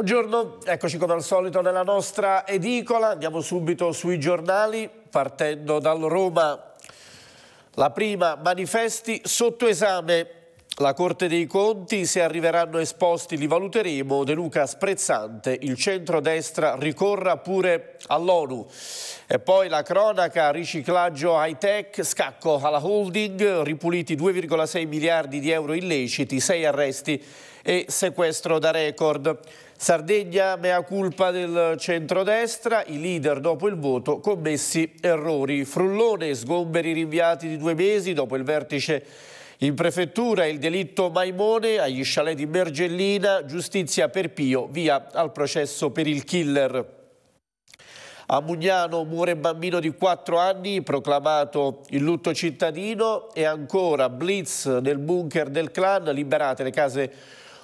Buongiorno, eccoci come al solito nella nostra edicola, andiamo subito sui giornali partendo dal Roma. La prima, manifesti sotto esame. La Corte dei Conti, se arriveranno esposti li valuteremo, De Luca sprezzante, il centrodestra ricorra pure all'ONU. E poi la cronaca, riciclaggio high-tech, scacco alla holding, ripuliti 2,6 miliardi di euro illeciti, 6 arresti e sequestro da record. Sardegna, mea culpa del centrodestra, i leader dopo il voto commessi errori. Frullone, sgomberi rinviati di due mesi dopo il vertice in prefettura, il delitto Maimone agli chalet di Mergellina, giustizia per Pio, via al processo per il killer. A Mugnano muore bambino di 4 anni, proclamato il lutto cittadino e ancora blitz nel bunker del clan, liberate le case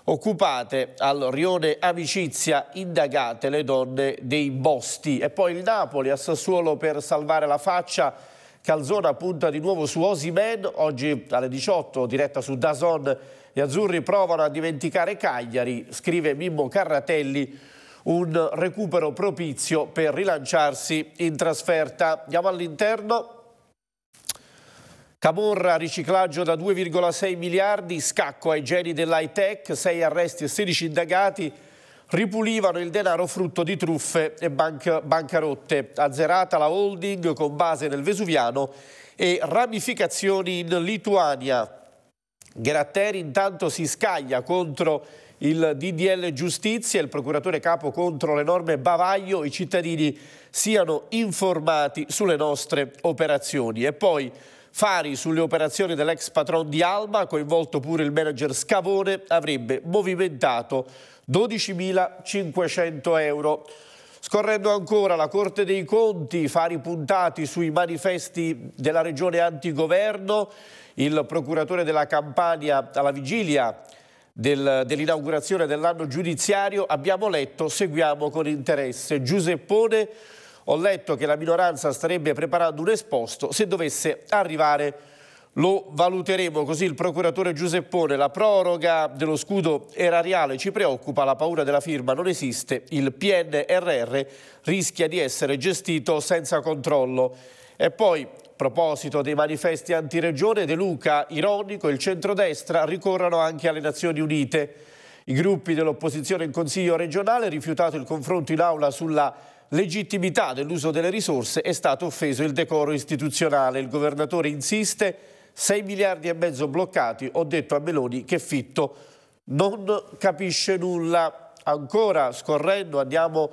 occupate al rione Amicizia, indagate le donne dei Bosti. E poi il Napoli a Sassuolo per salvare la faccia, Calzona punta di nuovo su Osimen, oggi alle 18 diretta su Dazon, gli azzurri provano a dimenticare Cagliari, scrive Mimmo Carratelli, un recupero propizio per rilanciarsi in trasferta. Andiamo all'interno, Camorra, riciclaggio da 2,6 miliardi, scacco ai geni dell'high tech, 6 arresti e 16 indagati, ripulivano il denaro frutto di truffe e banca, bancarotte. Azzerata la holding con base nel Vesuviano e ramificazioni in Lituania. Gratteri intanto si scaglia contro il DDL Giustizia, il procuratore capo contro l'enorme bavaglio, i cittadini siano informati sulle nostre operazioni. E poi Fari sulle operazioni dell'ex patron di Alba, coinvolto pure il manager Scavone, avrebbe movimentato 12.500 euro. Scorrendo ancora la Corte dei Conti, fari puntati sui manifesti della regione antigoverno, il procuratore della Campania alla vigilia del, dell'inaugurazione dell'anno giudiziario, abbiamo letto, seguiamo con interesse. Giuseppone ho letto che la minoranza starebbe preparando un esposto se dovesse arrivare. Lo valuteremo, così il procuratore Giuseppone. La proroga dello scudo erariale ci preoccupa, la paura della firma non esiste, il PNRR rischia di essere gestito senza controllo. E poi a proposito dei manifesti antiregione, De Luca, ironico, il centrodestra ricorrono anche alle Nazioni Unite. I gruppi dell'opposizione in Consiglio regionale rifiutato il confronto in aula sulla legittimità dell'uso delle risorse è stato offeso il decoro istituzionale. Il governatore insiste, 6 miliardi e mezzo bloccati, ho detto a Meloni che Fitto non capisce nulla. Ancora scorrendo andiamo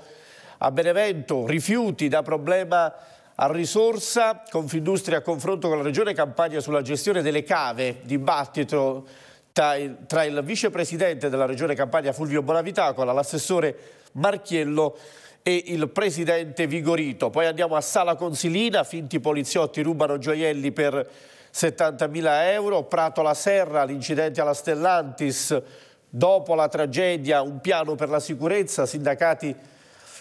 a Benevento, rifiuti da problema a risorsa, Confindustria a confronto con la Regione Campania sulla gestione delle cave, dibattito tra il, tra il vicepresidente della Regione Campania Fulvio Bonavitacola, l'assessore Marchiello e il presidente Vigorito. Poi andiamo a Sala Consilina, finti poliziotti rubano gioielli per 70.000 euro. Prato La Serra, l'incidente alla Stellantis, dopo la tragedia un piano per la sicurezza, sindacati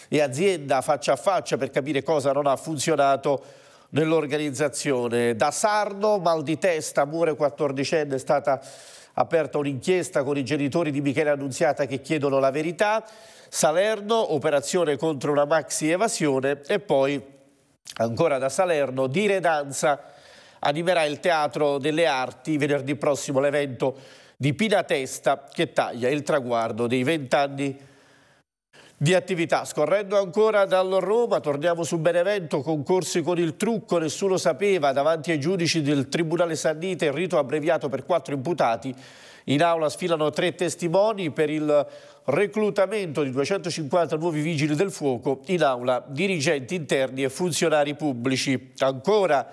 e azienda faccia a faccia per capire cosa non ha funzionato nell'organizzazione. Da Sarno, mal di testa, muore 14enne è stata aperta un'inchiesta con i genitori di Michele Annunziata che chiedono la verità, Salerno, operazione contro una maxi evasione e poi ancora da Salerno, dire danza animerà il Teatro delle Arti venerdì prossimo l'evento di Pina Testa che taglia il traguardo dei vent'anni di attività. Scorrendo ancora dal Roma, torniamo su Benevento, concorsi con il trucco, nessuno sapeva, davanti ai giudici del Tribunale Sannite, il rito abbreviato per quattro imputati. In aula sfilano tre testimoni per il reclutamento di 250 nuovi vigili del fuoco, in aula dirigenti interni e funzionari pubblici. Ancora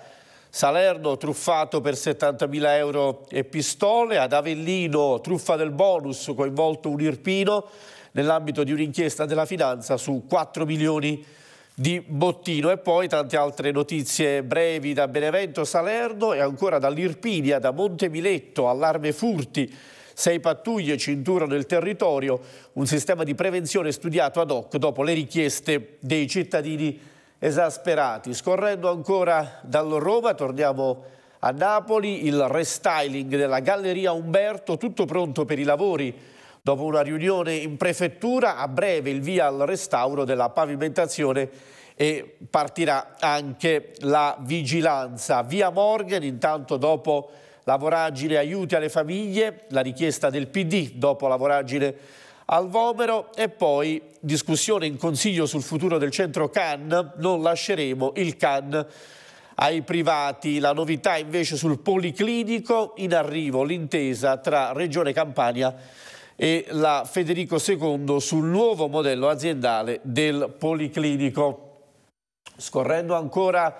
Salerno truffato per 70.000 euro e pistole, ad Avellino truffa del bonus coinvolto un irpino, nell'ambito di un'inchiesta della finanza su 4 milioni di bottino e poi tante altre notizie brevi da Benevento, Salerno e ancora dall'Irpinia, da Montemiletto, allarme furti Sei pattuglie cinturano il territorio, un sistema di prevenzione studiato ad hoc dopo le richieste dei cittadini esasperati. Scorrendo ancora dal Roma, torniamo a Napoli, il restyling della Galleria Umberto, tutto pronto per i lavori Dopo una riunione in prefettura, a breve il via al restauro della pavimentazione e partirà anche la vigilanza. Via Morgan, intanto dopo la voragine aiuti alle famiglie, la richiesta del PD dopo la voragine al Vomero e poi discussione in consiglio sul futuro del centro CAN, non lasceremo il CAN ai privati. La novità invece sul policlinico, in arrivo l'intesa tra Regione Campania e e la Federico II sul nuovo modello aziendale del Policlinico. Scorrendo ancora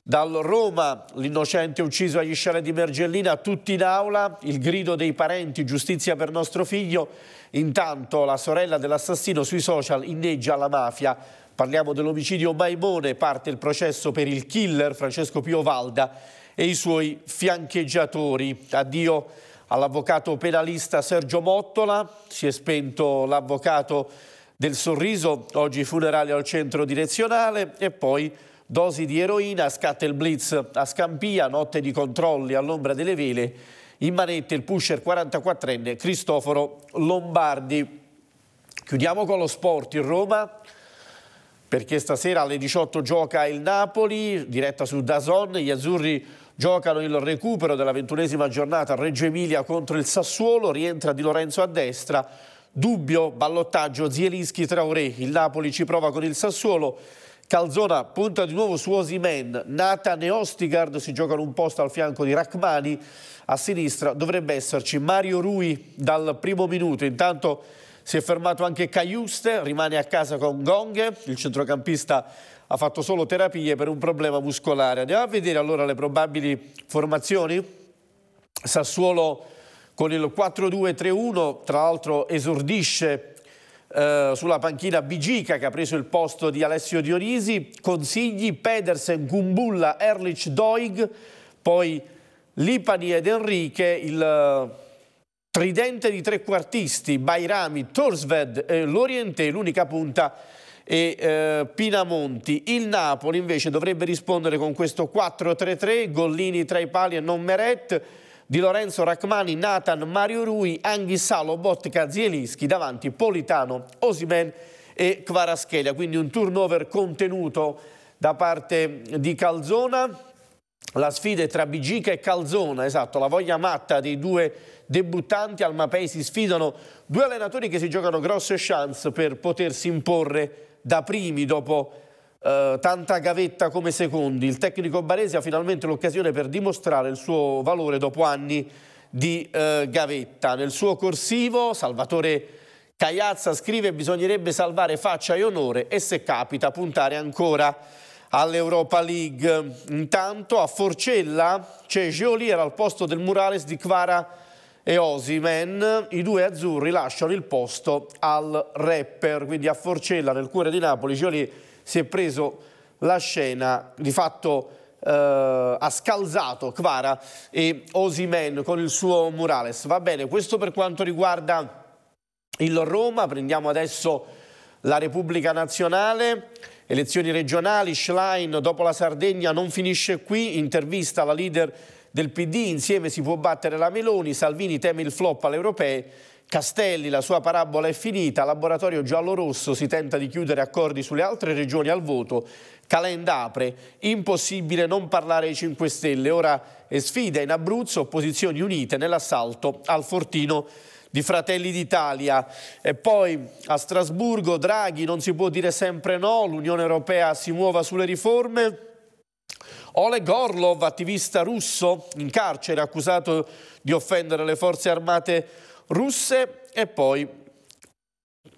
dal Roma, l'innocente ucciso agli sciare di Mergellina, tutti in aula, il grido dei parenti, giustizia per nostro figlio. Intanto la sorella dell'assassino sui social inneggia la mafia. Parliamo dell'omicidio Maimone, parte il processo per il killer Francesco Piovalda e i suoi fiancheggiatori. Addio all'avvocato penalista Sergio Mottola, si è spento l'avvocato del sorriso, oggi funerale al centro direzionale e poi dosi di eroina, scatta il blitz a Scampia, notte di controlli all'ombra delle vele, in manette il pusher 44enne Cristoforo Lombardi. Chiudiamo con lo sport in Roma perché stasera alle 18 gioca il Napoli, diretta su Dazon, gli azzurri Giocano il recupero della ventunesima giornata Reggio Emilia contro il Sassuolo, rientra Di Lorenzo a destra, dubbio, ballottaggio, Zielinski, tra Ore, il Napoli ci prova con il Sassuolo, Calzona punta di nuovo su Osimen, Nathan e Ostigard si giocano un posto al fianco di Rachmani, a sinistra dovrebbe esserci Mario Rui dal primo minuto, intanto si è fermato anche Caiuste, rimane a casa con Gong, il centrocampista ha fatto solo terapie per un problema muscolare. Andiamo a vedere allora le probabili formazioni. Sassuolo con il 4-2-3-1, tra l'altro esordisce eh, sulla panchina Bigica che ha preso il posto di Alessio Dionisi, Consigli, Pedersen, Gumbulla, Erlich, Doig, poi Lipani ed Enrique, il eh, tridente di trequartisti, Bairami, Torsved e Lorientè, l'unica punta e eh, Pinamonti. Il Napoli invece dovrebbe rispondere con questo 4-3-3, Gollini tra i pali e non Meret, Di Lorenzo, Rachmani, Nathan, Mario Rui, Anghissà, Lobotka, Zielinski, davanti Politano, Osimen e Kvaraschelia. Quindi un turnover contenuto da parte di Calzona. La sfida è tra Bigica e Calzona, esatto, la voglia matta dei due debuttanti al Mapei si sfidano due allenatori che si giocano grosse chance per potersi imporre da primi dopo eh, tanta gavetta come secondi. Il tecnico barese ha finalmente l'occasione per dimostrare il suo valore dopo anni di eh, gavetta. Nel suo corsivo Salvatore Cagliazza scrive bisognerebbe salvare faccia e onore e se capita puntare ancora all'Europa League. Intanto a Forcella c'è Geolier al posto del Murales di Quara e Osimen, i due azzurri lasciano il posto al rapper, quindi a Forcella nel cuore di Napoli Gioli si è preso la scena, di fatto eh, ha scalzato Quara e Osimen con il suo murales. Va bene, questo per quanto riguarda il Roma, prendiamo adesso la Repubblica Nazionale. Elezioni regionali, Schlein dopo la Sardegna non finisce qui, intervista la leader del PD, insieme si può battere la Meloni, Salvini teme il flop alle europee, Castelli la sua parabola è finita, laboratorio giallo-rosso si tenta di chiudere accordi sulle altre regioni al voto, Calenda apre, impossibile non parlare ai 5 Stelle, ora sfida in Abruzzo opposizioni unite nell'assalto al fortino di Fratelli d'Italia. E poi a Strasburgo Draghi non si può dire sempre no, l'Unione Europea si muova sulle riforme. Oleg Orlov, attivista russo in carcere, accusato di offendere le forze armate russe e poi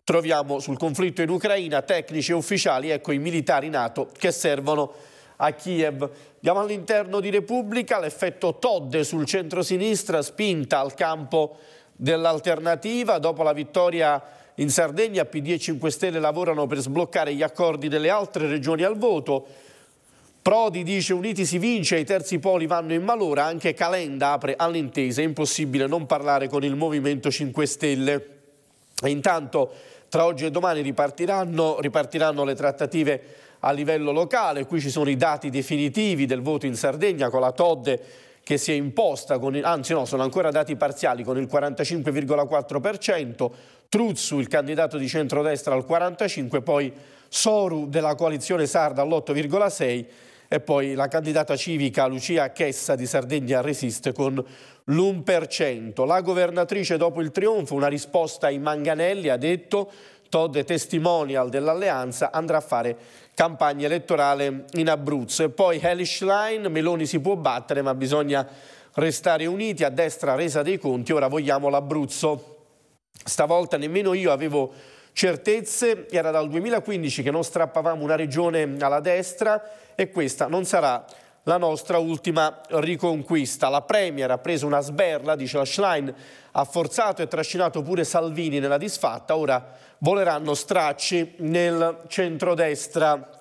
troviamo sul conflitto in Ucraina tecnici e ufficiali, ecco i militari NATO che servono a Kiev. Andiamo all'interno di Repubblica, l'effetto Todde sul centro-sinistra spinta al campo dell'alternativa dopo la vittoria in Sardegna PD e 5 Stelle lavorano per sbloccare gli accordi delle altre regioni al voto Prodi dice uniti si vince, i terzi poli vanno in malora, anche Calenda apre all'intesa, è impossibile non parlare con il Movimento 5 Stelle. E intanto tra oggi e domani ripartiranno, ripartiranno le trattative a livello locale, qui ci sono i dati definitivi del voto in Sardegna con la Todde che si è imposta, il, anzi no, sono ancora dati parziali, con il 45,4%, Truzzu, il candidato di centrodestra, al 45%, poi Soru della coalizione sarda all'8,6% e poi la candidata civica Lucia Chessa di Sardegna resiste con l'1%. La governatrice dopo il trionfo, una risposta ai manganelli, ha detto Todd è testimonial dell'alleanza andrà a fare campagna elettorale in Abruzzo. E poi Hellish Line, Meloni si può battere ma bisogna restare uniti, a destra resa dei conti, ora vogliamo l'Abruzzo. Stavolta nemmeno io avevo certezze. Era dal 2015 che non strappavamo una regione alla destra e questa non sarà la nostra ultima riconquista. La Premier ha preso una sberla, dice la Schlein, ha forzato e trascinato pure Salvini nella disfatta, ora voleranno stracci nel centrodestra.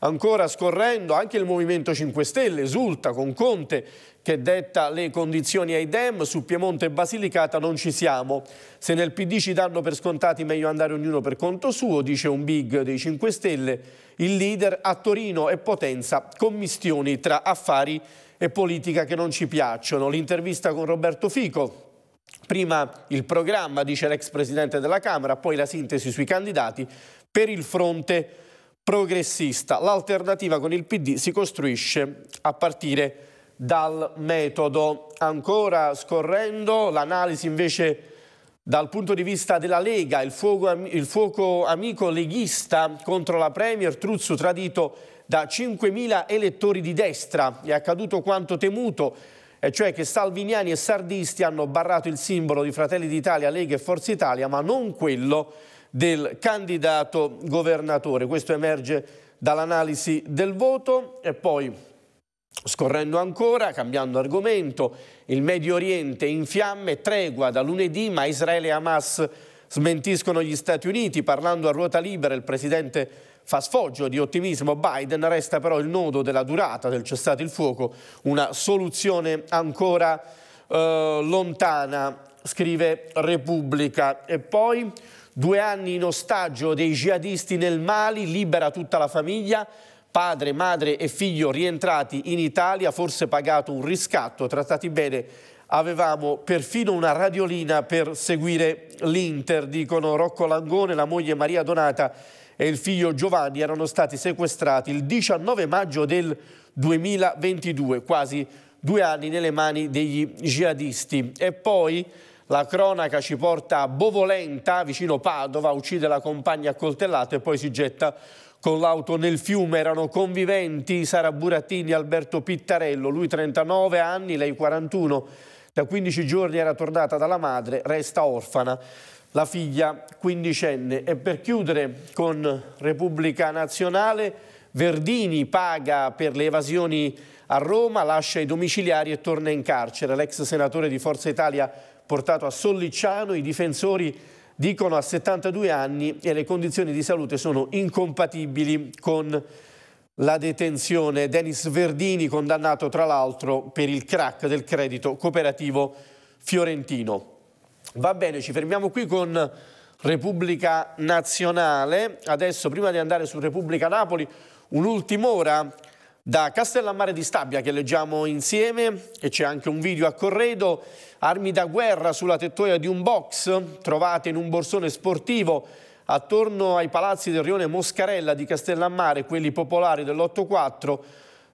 Ancora scorrendo, anche il Movimento 5 Stelle esulta con Conte che detta le condizioni ai DEM, su Piemonte e Basilicata non ci siamo. Se nel PD ci danno per scontati meglio andare ognuno per conto suo, dice un big dei 5 Stelle, il leader a Torino e Potenza, commistioni tra affari e politica che non ci piacciono. L'intervista con Roberto Fico, prima il programma, dice l'ex Presidente della Camera, poi la sintesi sui candidati per il fronte progressista. L'alternativa con il PD si costruisce a partire da dal metodo. Ancora scorrendo l'analisi invece dal punto di vista della Lega, il fuoco, il fuoco amico leghista contro la Premier, Truzzu tradito da 5.000 elettori di destra. È accaduto quanto temuto, e cioè che salviniani e sardisti hanno barrato il simbolo di Fratelli d'Italia, Lega e Forza Italia, ma non quello del candidato governatore. Questo emerge dall'analisi del voto e poi Scorrendo ancora, cambiando argomento, il Medio Oriente in fiamme, tregua da lunedì, ma Israele e Hamas smentiscono gli Stati Uniti. Parlando a ruota libera, il presidente fa sfoggio di ottimismo. Biden resta però il nodo della durata del cessate il fuoco, una soluzione ancora eh, lontana, scrive Repubblica. E poi due anni in ostaggio dei jihadisti nel Mali, libera tutta la famiglia padre, madre e figlio rientrati in Italia, forse pagato un riscatto, trattati bene. Avevamo perfino una radiolina per seguire l'Inter, dicono Rocco Langone, la moglie Maria Donata e il figlio Giovanni erano stati sequestrati il 19 maggio del 2022, quasi due anni nelle mani degli jihadisti. E poi la cronaca ci porta a Bovolenta, vicino Padova, uccide la compagna a coltellato e poi si getta con l'auto nel fiume. Erano conviventi Sara Burattini Alberto Pittarello, lui 39 anni, lei 41. Da 15 giorni era tornata dalla madre, resta orfana la figlia quindicenne. E per chiudere con Repubblica Nazionale, Verdini paga per le evasioni a Roma, lascia i domiciliari e torna in carcere. L'ex senatore di Forza Italia portato a Sollicciano, i difensori dicono ha 72 anni e le condizioni di salute sono incompatibili con la detenzione. Denis Verdini condannato tra l'altro per il crack del credito cooperativo fiorentino. Va bene, ci fermiamo qui con Repubblica Nazionale. Adesso prima di andare su Repubblica Napoli, un'ultima ora da Castellammare di Stabia che leggiamo insieme e c'è anche un video a corredo, armi da guerra sulla tettoia di un box trovate in un borsone sportivo attorno ai palazzi del rione Moscarella di Castellammare, quelli popolari dell'8-4,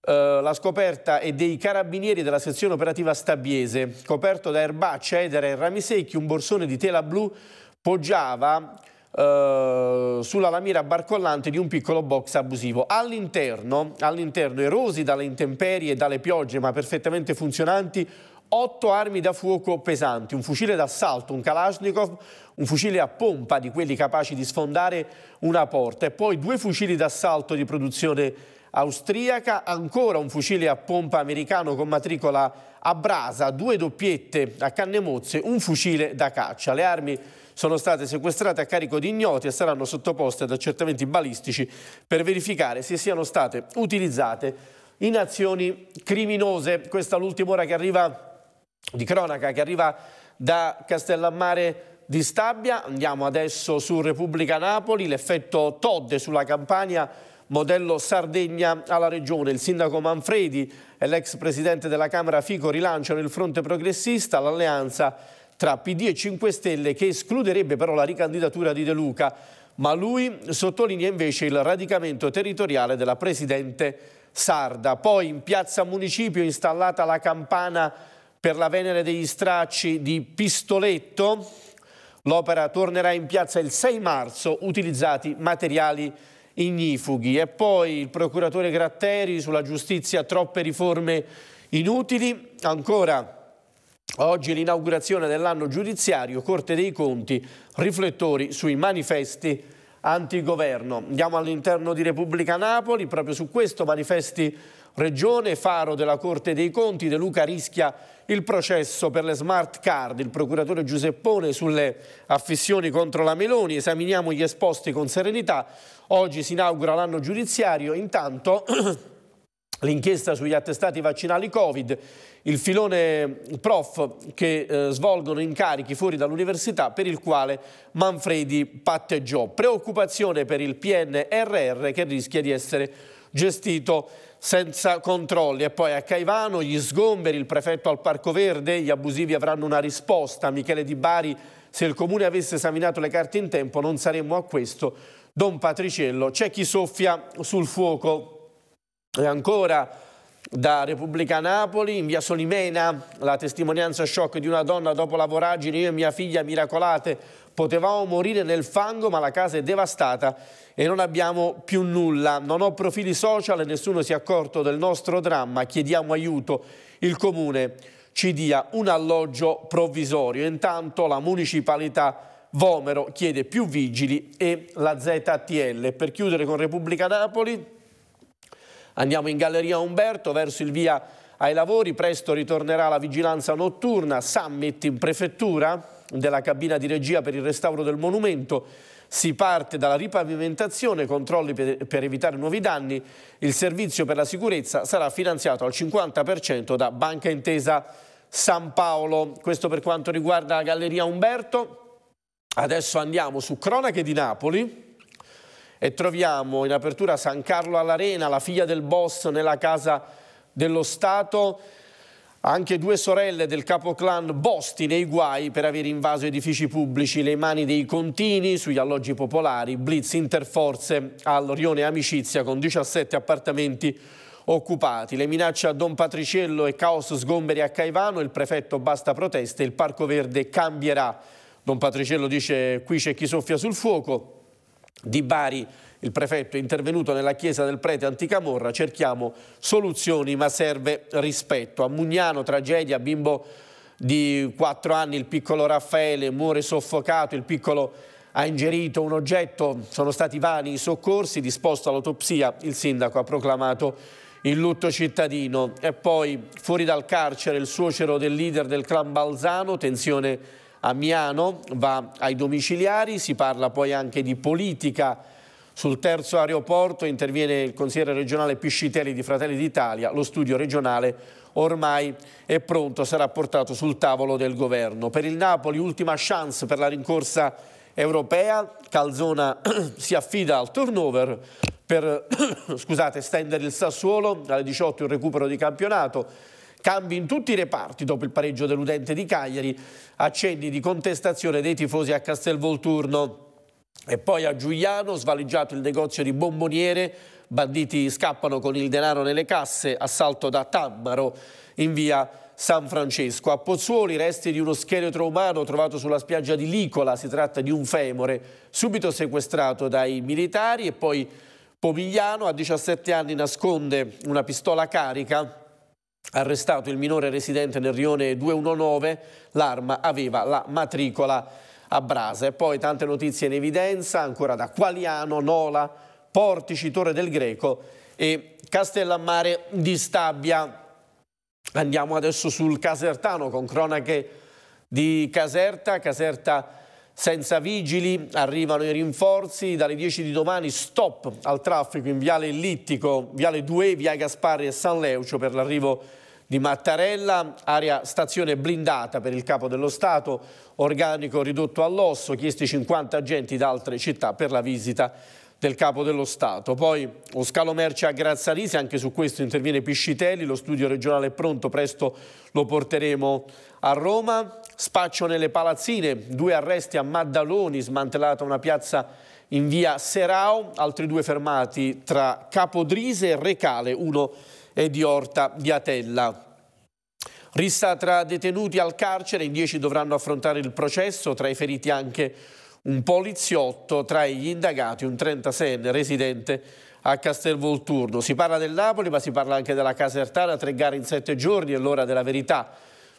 eh, la scoperta è dei carabinieri della sezione operativa stabiese, coperto da erbaccia, edera e rami secchi, un borsone di tela blu poggiava eh, sulla lamiera barcollante di un piccolo box abusivo. All'interno, all'interno, erosi dalle intemperie e dalle piogge, ma perfettamente funzionanti, otto armi da fuoco pesanti, un fucile d'assalto, un Kalashnikov, un fucile a pompa di quelli capaci di sfondare una porta e poi due fucili d'assalto di produzione austriaca, ancora un fucile a pompa americano con matricola a brasa, due doppiette a canne mozze, un fucile da caccia. Le armi sono state sequestrate a carico di ignoti e saranno sottoposte ad accertamenti balistici per verificare se siano state utilizzate in azioni criminose. Questa è l'ultima ora che arriva di cronaca che arriva da Castellammare di Stabia. Andiamo adesso su Repubblica Napoli, l'effetto Todde sulla campagna modello Sardegna alla regione. Il sindaco Manfredi e l'ex presidente della Camera Fico rilanciano il fronte progressista, l'alleanza tra PD e 5 Stelle che escluderebbe però la ricandidatura di De Luca, ma lui sottolinea invece il radicamento territoriale della Presidente Sarda. Poi in piazza Municipio installata la campana per la Venere degli Stracci di Pistoletto, l'opera tornerà in piazza il 6 marzo, utilizzati materiali ignifughi. E poi il procuratore Gratteri sulla giustizia troppe riforme inutili, ancora Oggi l'inaugurazione dell'anno giudiziario, Corte dei Conti, riflettori sui manifesti antigoverno. Andiamo all'interno di Repubblica Napoli, proprio su questo manifesti Regione, faro della Corte dei Conti, De Luca rischia il processo per le smart card, il procuratore Giuseppone sulle affissioni contro la Meloni, esaminiamo gli esposti con serenità, oggi si inaugura l'anno giudiziario, intanto... l'inchiesta sugli attestati vaccinali Covid, il filone prof che eh, svolgono incarichi fuori dall'università per il quale Manfredi patteggiò. Preoccupazione per il PNRR che rischia di essere gestito senza controlli. E poi a Caivano gli sgomberi, il prefetto al Parco Verde, gli abusivi avranno una risposta. Michele Di Bari, se il comune avesse esaminato le carte in tempo non saremmo a questo. Don Patriciello, c'è chi soffia sul fuoco e ancora da Repubblica Napoli, in via Solimena, la testimonianza shock di una donna dopo la voragine, io e mia figlia miracolate, potevamo morire nel fango ma la casa è devastata e non abbiamo più nulla, non ho profili social e nessuno si è accorto del nostro dramma, chiediamo aiuto, il comune ci dia un alloggio provvisorio, intanto la municipalità Vomero chiede più vigili e la ZTL. Per chiudere con Repubblica Napoli, Andiamo in Galleria Umberto verso il via ai lavori, presto ritornerà la vigilanza notturna, summit in prefettura della cabina di regia per il restauro del monumento. Si parte dalla ripavimentazione, controlli per, evitare nuovi danni. Il servizio per la sicurezza sarà finanziato al 50% da Banca Intesa San Paolo. Questo per quanto riguarda la Galleria Umberto. Adesso andiamo su Cronache di Napoli e troviamo in apertura San Carlo all'Arena, la figlia del boss nella casa dello Stato, anche due sorelle del capoclan Bosti nei guai per aver invaso edifici pubblici, le mani dei contini sugli alloggi popolari, blitz interforze all'Orione Amicizia con 17 appartamenti occupati, le minacce a Don Patriciello e caos sgomberi a Caivano, il prefetto basta proteste, il Parco Verde cambierà. Don Patriciello dice qui c'è chi soffia sul fuoco, di Bari. Il prefetto è intervenuto nella chiesa del prete Anticamorra, cerchiamo soluzioni ma serve rispetto. A Mugnano tragedia, bimbo di 4 anni, il piccolo Raffaele muore soffocato, il piccolo ha ingerito un oggetto, sono stati vani i soccorsi, disposto all'autopsia, il sindaco ha proclamato il lutto cittadino. E poi fuori dal carcere il suocero del leader del clan Balzano, tensione a va ai domiciliari, si parla poi anche di politica. Sul terzo aeroporto interviene il consigliere regionale Piscitelli di Fratelli d'Italia, lo studio regionale ormai è pronto, sarà portato sul tavolo del governo. Per il Napoli ultima chance per la rincorsa europea, Calzona si affida al turnover per scusate, stendere il Sassuolo, alle 18 il recupero di campionato, Cambi in tutti i reparti dopo il pareggio deludente di Cagliari, accenni di contestazione dei tifosi a Castelvolturno. E poi a Giuliano, svaliggiato il negozio di bomboniere, banditi scappano con il denaro nelle casse, assalto da Tammaro in via San Francesco. A Pozzuoli resti di uno scheletro umano trovato sulla spiaggia di Licola, si tratta di un femore, subito sequestrato dai militari e poi Pomigliano a 17 anni nasconde una pistola carica arrestato il minore residente nel rione 219, l'arma aveva la matricola a brasa. E poi tante notizie in evidenza, ancora da Qualiano, Nola, Portici, Torre del Greco e Castellammare di Stabia. Andiamo adesso sul Casertano con cronache di Caserta, Caserta senza vigili arrivano i rinforzi, dalle 10 di domani stop al traffico in Viale Ellittico, Viale 2, Via Gasparri e San Leucio per l'arrivo di Mattarella, area stazione blindata per il Capo dello Stato, organico ridotto all'osso, chiesti 50 agenti da altre città per la visita del Capo dello Stato. Poi lo scalo merce a Grazzalisi, anche su questo interviene Piscitelli, lo studio regionale è pronto, presto lo porteremo a Roma. Spaccio nelle palazzine, due arresti a Maddaloni, smantellata una piazza in via Serao, altri due fermati tra Capodrise e Recale, uno è di Orta di Atella. Rissa tra detenuti al carcere, in dieci dovranno affrontare il processo, tra i feriti anche un poliziotto tra gli indagati, un 36enne residente a Castelvolturno. Si parla del Napoli ma si parla anche della Casertana, tre gare in sette giorni è l'ora della verità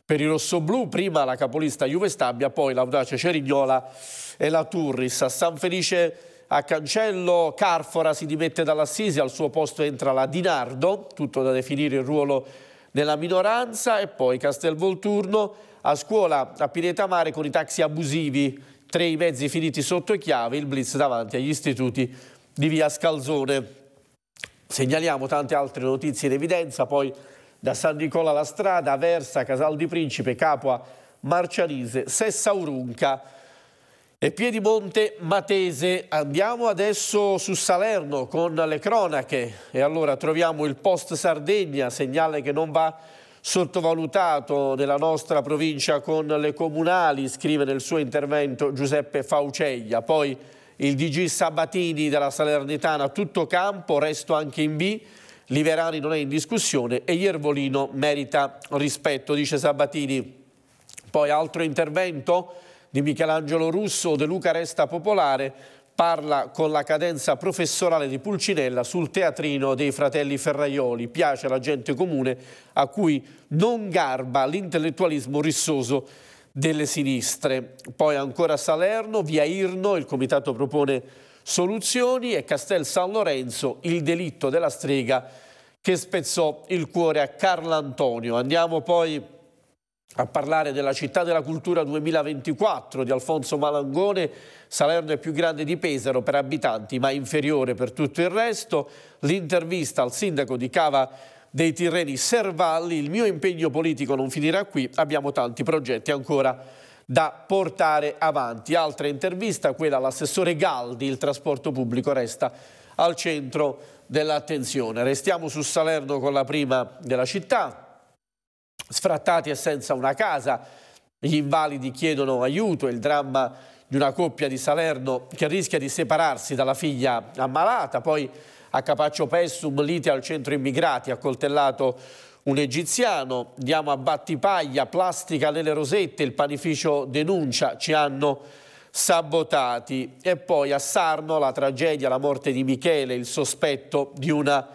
per i rossoblù, prima la capolista Juve Stabia, poi l'audace Cerignola e la Turris. A San Felice a Cancello, Carfora si dimette dall'Assisi, al suo posto entra la Dinardo, tutto da definire il ruolo della minoranza, e poi Castelvolturno a scuola a Pineta Mare con i taxi abusivi tre i mezzi finiti sotto chiave, il blitz davanti agli istituti di via Scalzone. Segnaliamo tante altre notizie in evidenza, poi da San Nicola la Strada, Versa, Casal di Principe, Capua, Marcianise, Sessa Urunca e Piedimonte Matese. Andiamo adesso su Salerno con le cronache e allora troviamo il post Sardegna, segnale che non va sottovalutato della nostra provincia con le comunali, scrive nel suo intervento Giuseppe Fauceglia. Poi il DG Sabatini della Salernitana, tutto campo, resto anche in B. Liverani non è in discussione e Iervolino merita rispetto, dice Sabatini. Poi altro intervento di Michelangelo Russo, De Luca resta popolare, parla con la cadenza professorale di Pulcinella sul teatrino dei fratelli Ferraioli, piace alla gente comune a cui non garba l'intellettualismo rissoso delle sinistre. Poi ancora Salerno, via Irno, il comitato propone soluzioni e Castel San Lorenzo, il delitto della strega che spezzò il cuore a Carlo Antonio. Andiamo poi a parlare della città della cultura 2024 di Alfonso Malangone, Salerno è più grande di Pesaro per abitanti ma inferiore per tutto il resto, l'intervista al sindaco di Cava dei Tirreni Servalli, il mio impegno politico non finirà qui, abbiamo tanti progetti ancora da portare avanti. Altra intervista, quella all'assessore Galdi, il trasporto pubblico resta al centro dell'attenzione. Restiamo su Salerno con la prima della città, sfrattati e senza una casa. Gli invalidi chiedono aiuto, il dramma di una coppia di Salerno che rischia di separarsi dalla figlia ammalata, poi a Capaccio Pessum lite al centro immigrati, accoltellato un egiziano, diamo a battipaglia, plastica nelle rosette, il panificio denuncia, ci hanno sabotati. E poi a Sarno la tragedia, la morte di Michele, il sospetto di una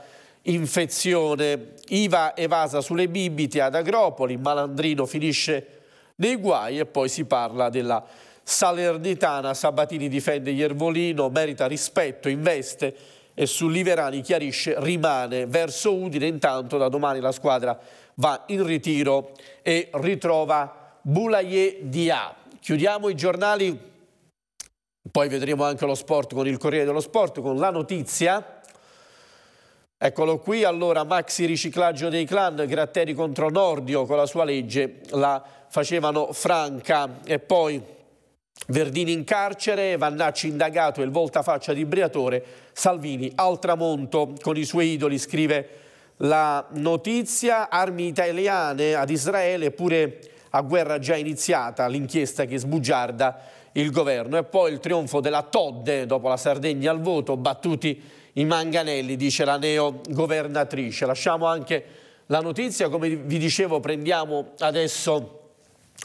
infezione IVA evasa sulle bibite ad Agropoli, Malandrino finisce nei guai e poi si parla della Salernitana, Sabatini difende Iervolino, merita rispetto, investe e su Liverani chiarisce rimane verso Udine, intanto da domani la squadra va in ritiro e ritrova Boulaye Dia. Chiudiamo i giornali, poi vedremo anche lo sport con il Corriere dello Sport, con la notizia Eccolo qui, allora maxi riciclaggio dei clan, Gratteri contro Nordio con la sua legge la facevano franca e poi Verdini in carcere, Vannacci indagato e il voltafaccia di Briatore, Salvini al tramonto con i suoi idoli, scrive la notizia, armi italiane ad Israele pure a guerra già iniziata, l'inchiesta che sbugiarda il governo e poi il trionfo della Todde dopo la Sardegna al voto, battuti i manganelli, dice la neogovernatrice. Lasciamo anche la notizia, come vi dicevo prendiamo adesso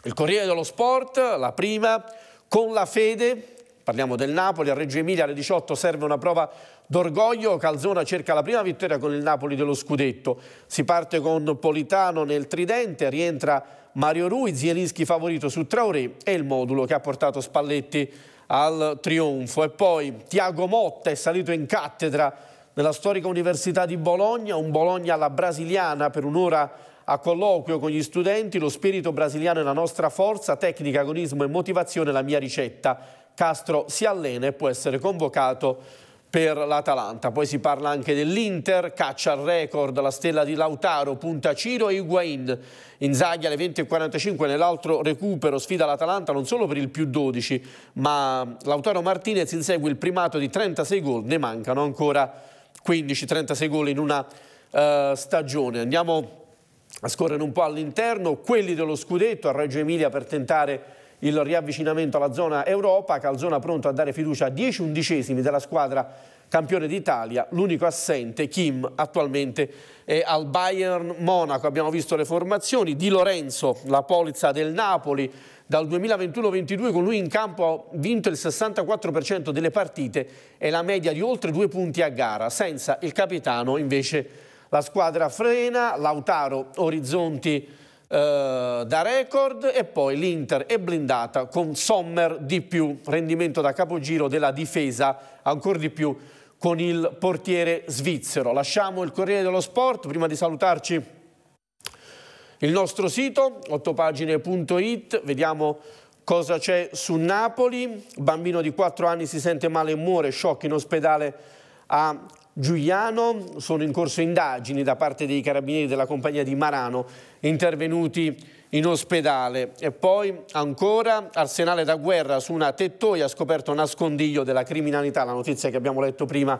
il Corriere dello Sport, la prima, con la fede, parliamo del Napoli, a Reggio Emilia alle 18 serve una prova d'orgoglio, Calzona cerca la prima vittoria con il Napoli dello Scudetto, si parte con Politano nel tridente, rientra Mario Rui, Zielinski favorito su Traoré e il modulo che ha portato Spalletti al trionfo. E poi Tiago Motta è salito in cattedra nella storica Università di Bologna, un Bologna alla brasiliana per un'ora a colloquio con gli studenti, lo spirito brasiliano è la nostra forza, tecnica, agonismo e motivazione la mia ricetta. Castro si allena e può essere convocato per l'Atalanta. Poi si parla anche dell'Inter, caccia al record la stella di Lautaro, punta Ciro e Higuain. Inzaghi alle 20.45 nell'altro recupero sfida l'Atalanta non solo per il più 12, ma Lautaro Martinez insegue il primato di 36 gol, ne mancano ancora 15-36 gol in una uh, stagione. Andiamo a scorrere un po' all'interno, quelli dello scudetto a Reggio Emilia per tentare il riavvicinamento alla zona Europa, Calzona pronto a dare fiducia a 10 undicesimi della squadra campione d'Italia, l'unico assente Kim attualmente è al Bayern Monaco, abbiamo visto le formazioni, Di Lorenzo la polizza del Napoli, dal 2021-22 con lui in campo ha vinto il 64% delle partite e la media di oltre due punti a gara, senza il capitano invece la squadra frena, Lautaro Orizzonti eh, da record e poi l'Inter è blindata con Sommer di più, rendimento da capogiro della difesa ancora di più con il portiere svizzero. Lasciamo il Corriere dello Sport prima di salutarci il nostro sito ottopagine.it, vediamo cosa c'è su Napoli, bambino di 4 anni si sente male e muore, shock in ospedale a Giuliano sono in corso indagini da parte dei carabinieri della compagnia di Marano intervenuti in ospedale e poi ancora arsenale da guerra su una tettoia scoperto nascondiglio della criminalità, la notizia che abbiamo letto prima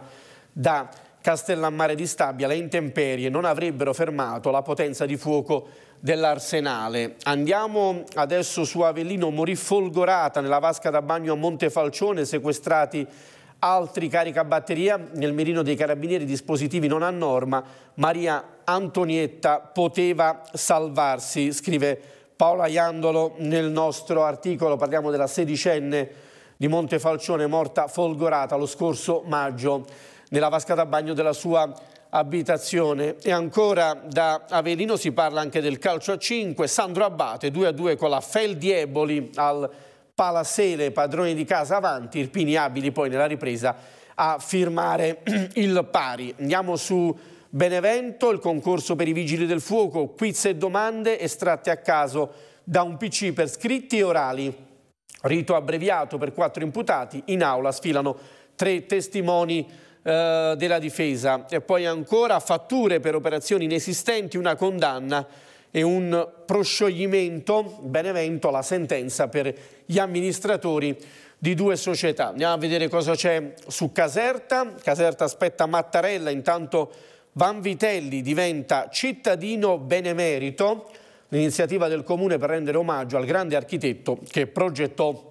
da Castellammare di Stabia, le intemperie non avrebbero fermato la potenza di fuoco dell'arsenale. Andiamo adesso su Avellino, morì folgorata nella vasca da bagno a Montefalcione, sequestrati altri caricabatteria nel mirino dei carabinieri dispositivi non a norma Maria Antonietta poteva salvarsi scrive Paola Iandolo nel nostro articolo parliamo della sedicenne di Montefalcione morta folgorata lo scorso maggio nella vasca da bagno della sua abitazione e ancora da Avelino si parla anche del calcio a 5 Sandro Abate 2 a 2 con la Fel Dieboli al Palasele, padroni di casa avanti, Irpini abili poi nella ripresa a firmare il pari. Andiamo su Benevento, il concorso per i vigili del fuoco, quiz e domande estratte a caso da un PC per scritti e orali. Rito abbreviato per quattro imputati, in aula sfilano tre testimoni eh, della difesa e poi ancora fatture per operazioni inesistenti, una condanna e un proscioglimento, Benevento, la sentenza per gli amministratori di due società. Andiamo a vedere cosa c'è su Caserta. Caserta aspetta Mattarella, intanto Vanvitelli diventa cittadino benemerito, l'iniziativa del comune per rendere omaggio al grande architetto che progettò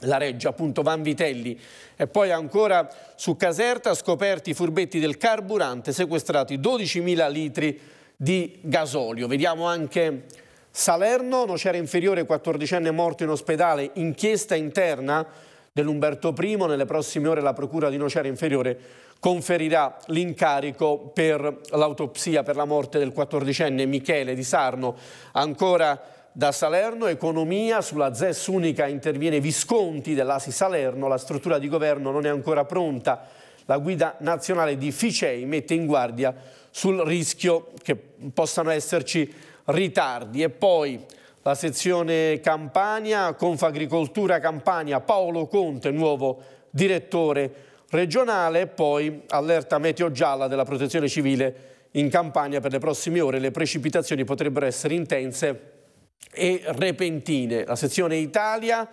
la Reggia, appunto Vanvitelli. E poi ancora su Caserta scoperti i furbetti del carburante, sequestrati 12.000 litri di di gasolio. Vediamo anche Salerno, nocera inferiore, 14enne morto in ospedale, inchiesta interna dell'Umberto I. Nelle prossime ore la Procura di Nocera Inferiore conferirà l'incarico per l'autopsia per la morte del 14enne Michele di Sarno. Ancora da Salerno, economia, sulla ZES unica interviene Visconti dell'Asi Salerno, la struttura di governo non è ancora pronta la guida nazionale di Ficei mette in guardia sul rischio che possano esserci ritardi. E poi la sezione Campania, Confagricoltura Campania, Paolo Conte, nuovo direttore regionale, poi allerta meteo gialla della protezione civile in Campania per le prossime ore, le precipitazioni potrebbero essere intense e repentine. La sezione Italia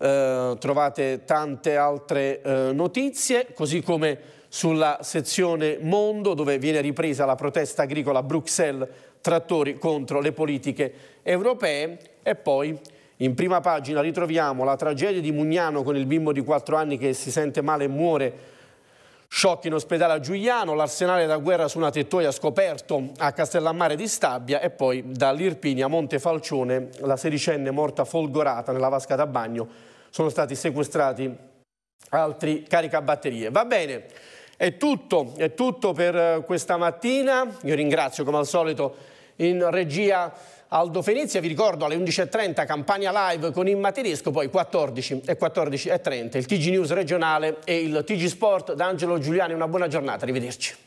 eh, trovate tante altre eh, notizie, così come sulla sezione Mondo dove viene ripresa la protesta agricola Bruxelles, trattori contro le politiche europee e poi in prima pagina ritroviamo la tragedia di Mugnano con il bimbo di 4 anni che si sente male e muore Shock in ospedale a Giuliano, l'arsenale da guerra su una tettoia scoperto a Castellammare di Stabia e poi dall'Irpini a Montefalcione la sedicenne morta folgorata nella vasca da bagno. Sono stati sequestrati altri caricabatterie. Va bene, è tutto, è tutto per eh, questa mattina. Io ringrazio come al solito in regia Aldo Fenizia, vi ricordo alle 11.30 Campania Live con Imma Tedesco, poi 14 e 14.30 il TG News regionale e il TG Sport d'Angelo Giuliani, una buona giornata, arrivederci.